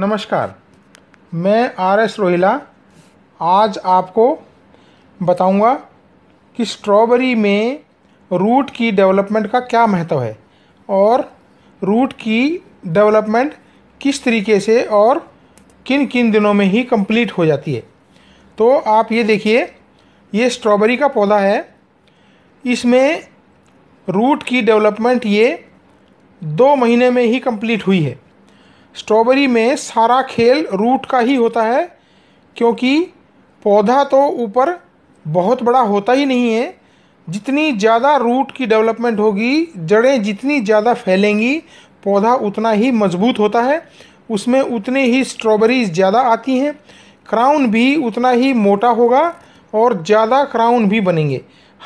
नमस्कार मैं R S Rohilla आज आपको बताऊंगा कि स्ट्रॉबेरी में रूट की डेवलपमेंट का क्या महत्व है और रूट की डेवलपमेंट किस तरीके से और किन किन दिनों में ही कंप्लीट हो जाती है तो आप ये देखिए ये स्ट्रॉबेरी का पौधा है इसमें रूट की डेवलपमेंट ये दो महीने में ही कंप्लीट हुई है स्ट्रॉबेरी में सारा खेल रूट का ही होता है क्योंकि पौधा तो ऊपर बहुत बड़ा होता ही नहीं है जितनी ज़्यादा रूट की डेवलपमेंट होगी जड़ें जितनी ज़्यादा फैलेंगी पौधा उतना ही मजबूत होता है उसमें उतनी ही स्ट्रॉबेरीज ज़्यादा आती हैं क्राउन भी उतना ही मोटा होगा और ज़्यादा क्राउन भी बनेंगे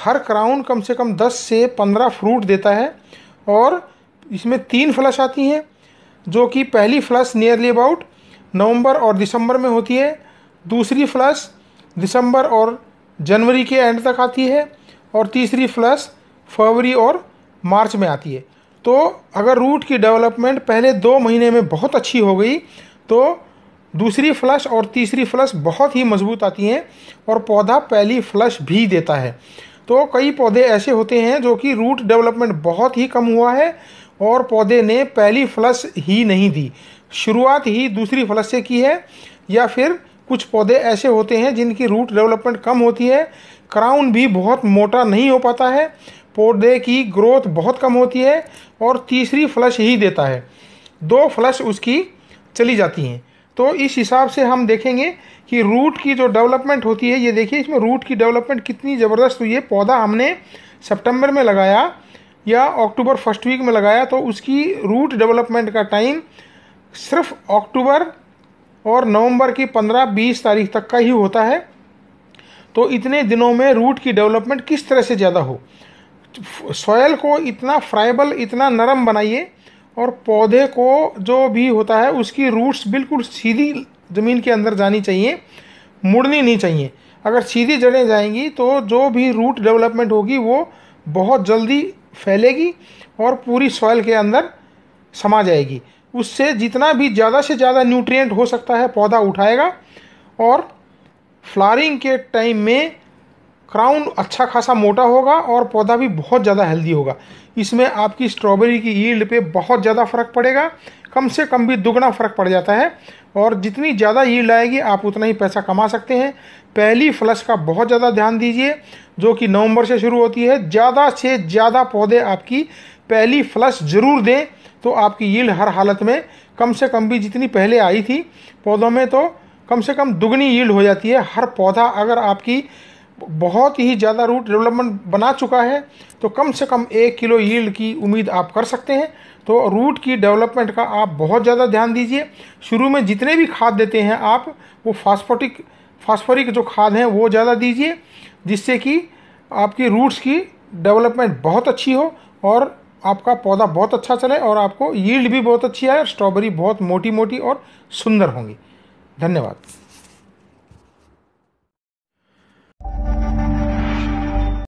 हर क्राउन कम से कम 10 से 15 फ्रूट देता है और इसमें तीन फ्लश आती हैं जो कि पहली फ्लश नियरली अबाउट नवंबर और दिसंबर में होती है दूसरी फ्लश दिसंबर और जनवरी के एंड तक आती है और तीसरी फ्लश फरवरी और मार्च में आती है तो अगर रूट की डेवलपमेंट पहले दो महीने में बहुत अच्छी हो गई तो दूसरी फ्लश और तीसरी फ्लश बहुत ही मजबूत आती हैं और पौधा पहली फ्लश भी देता है तो कई पौधे ऐसे होते हैं जो कि रूट डेवलपमेंट बहुत ही कम हुआ है और पौधे ने पहली फ्लश ही नहीं दी शुरुआत ही दूसरी फ्लश से की है या फिर कुछ पौधे ऐसे होते हैं जिनकी रूट डेवलपमेंट कम होती है क्राउन भी बहुत मोटा नहीं हो पाता है पौधे की ग्रोथ बहुत कम होती है और तीसरी फ्लश ही देता है दो फ्लश उसकी चली जाती हैं तो इस हिसाब से हम देखेंगे कि रूट की जो डेवलपमेंट होती है ये देखिए इसमें रूट की डेवलपमेंट कितनी ज़बरदस्त हुई है पौधा हमने सितंबर में लगाया या अक्टूबर फर्स्ट वीक में लगाया तो उसकी रूट डेवलपमेंट का टाइम सिर्फ अक्टूबर और नवंबर की 15-20 तारीख तक का ही होता है तो इतने दिनों में रूट की डेवलपमेंट किस तरह से ज़्यादा हो सॉयल को इतना फ्राइबल इतना नरम बनाइए और पौधे को जो भी होता है उसकी रूट्स बिल्कुल सीधी ज़मीन के अंदर जानी चाहिए मुड़नी नहीं चाहिए अगर सीधी जड़ें जाएंगी तो जो भी रूट डेवलपमेंट होगी वो बहुत जल्दी फैलेगी और पूरी सॉइल के अंदर समा जाएगी उससे जितना भी ज़्यादा से ज़्यादा न्यूट्रिएंट हो सकता है पौधा उठाएगा और फ्लारिंग के टाइम में क्राउन अच्छा खासा मोटा होगा और पौधा भी बहुत ज़्यादा हेल्दी होगा इसमें आपकी स्ट्रॉबेरी की यील्ड पे बहुत ज़्यादा फ़र्क पड़ेगा कम से कम भी दुगना फ़र्क पड़ जाता है और जितनी ज़्यादा ईल्ड आएगी आप उतना ही पैसा कमा सकते हैं पहली फ्लश का बहुत ज़्यादा ध्यान दीजिए जो कि नवंबर से शुरू होती है ज़्यादा से ज़्यादा पौधे आपकी पहली फ्लश ज़रूर दें तो आपकी ईल्ड हर हालत में कम से कम भी जितनी पहले आई थी पौधों में तो कम से कम दुगनी ईल्ड हो जाती है हर पौधा अगर आपकी बहुत ही ज़्यादा रूट डेवलपमेंट बना चुका है तो कम से कम एक किलो यील्ड की उम्मीद आप कर सकते हैं तो रूट की डेवलपमेंट का आप बहुत ज़्यादा ध्यान दीजिए शुरू में जितने भी खाद देते हैं आप वो फास्फोटिक फास्फोरिक जो खाद हैं वो ज़्यादा दीजिए जिससे कि आपकी रूट्स की डेवलपमेंट बहुत अच्छी हो और आपका पौधा बहुत अच्छा चले और आपको यील्ड भी बहुत अच्छी आए और स्ट्रॉबेरी बहुत मोटी मोटी और सुंदर होंगी धन्यवाद